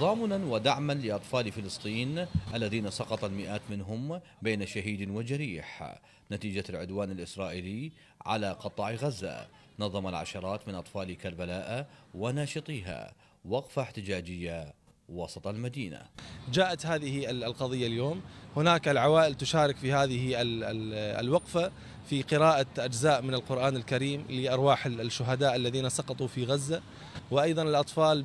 تضامنا ودعما لاطفال فلسطين الذين سقط المئات منهم بين شهيد وجريح نتيجه العدوان الاسرائيلي على قطاع غزه نظم العشرات من اطفال كربلاء وناشطيها وقفه احتجاجيه وسط المدينه. جاءت هذه القضيه اليوم هناك العوائل تشارك في هذه الوقفة في قراءة أجزاء من القرآن الكريم لأرواح الشهداء الذين سقطوا في غزة وأيضا الأطفال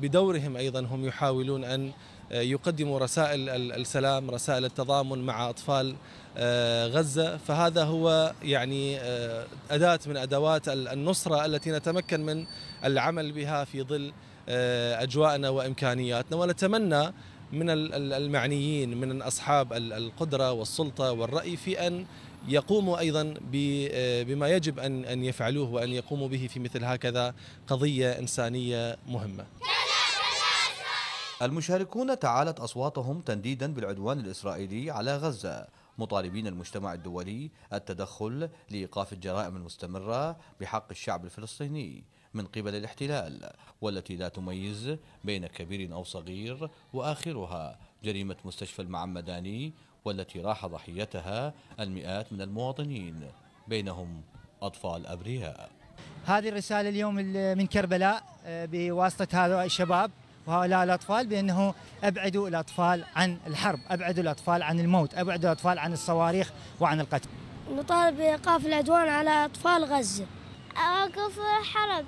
بدورهم أيضا هم يحاولون أن آه، يقدموا رسائل السلام رسائل التضامن مع أطفال آه، غزة فهذا هو يعني آه، أداة من أدوات النصرة التي نتمكن من العمل بها في ظل أجواءنا وإمكانياتنا ونتمنى من المعنيين من أصحاب القدرة والسلطة والرأي في أن يقوموا أيضا آه، بما يجب أن يفعلوه وأن يقوموا به في مثل هكذا قضية إنسانية مهمة المشاركون تعالت أصواتهم تنديدا بالعدوان الإسرائيلي على غزة مطالبين المجتمع الدولي التدخل لإيقاف الجرائم المستمرة بحق الشعب الفلسطيني من قبل الاحتلال والتي لا تميز بين كبير أو صغير وآخرها جريمة مستشفى المعمداني والتي راح ضحيتها المئات من المواطنين بينهم أطفال أبرياء هذه الرسالة اليوم من كربلاء آه، بواسطة هذا الشباب وهؤلاء الأطفال بأنه أبعدوا الأطفال عن الحرب أبعدوا الأطفال عن الموت أبعدوا الأطفال عن الصواريخ وعن القتل نطالب بإيقاف العدوان على أطفال غزة أوقف الحرب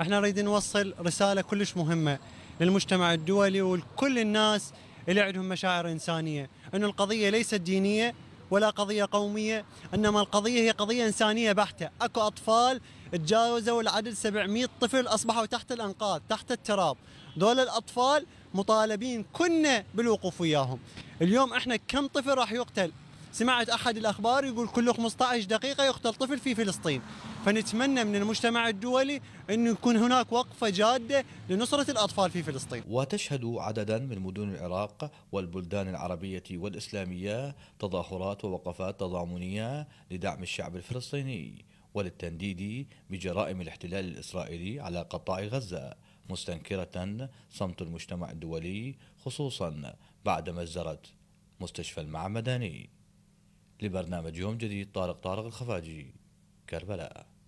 احنا نريد نوصل رسالة كلش مهمة للمجتمع الدولي ولكل الناس اللي عندهم مشاعر إنسانية أن القضية ليست دينية ولا قضية قومية إنما القضية هي قضية إنسانية بحتة أكو أطفال تجاوزوا العدد 700 طفل اصبحوا تحت الانقاض تحت التراب دول الاطفال مطالبين كنا بالوقوف وياهم اليوم احنا كم طفل راح يقتل سمعت احد الاخبار يقول كل 15 دقيقه يقتل طفل في فلسطين فنتمنى من المجتمع الدولي انه يكون هناك وقفه جاده لنصره الاطفال في فلسطين. وتشهد عددا من مدن العراق والبلدان العربيه والاسلاميه تظاهرات ووقفات تضامنيه لدعم الشعب الفلسطيني. وللتنديد بجرائم الاحتلال الإسرائيلي على قطاع غزة مستنكرة صمت المجتمع الدولي خصوصا بعد مجزرة مستشفى المعمداني لبرنامج يوم جديد طارق طارق الخفاجي كربلاء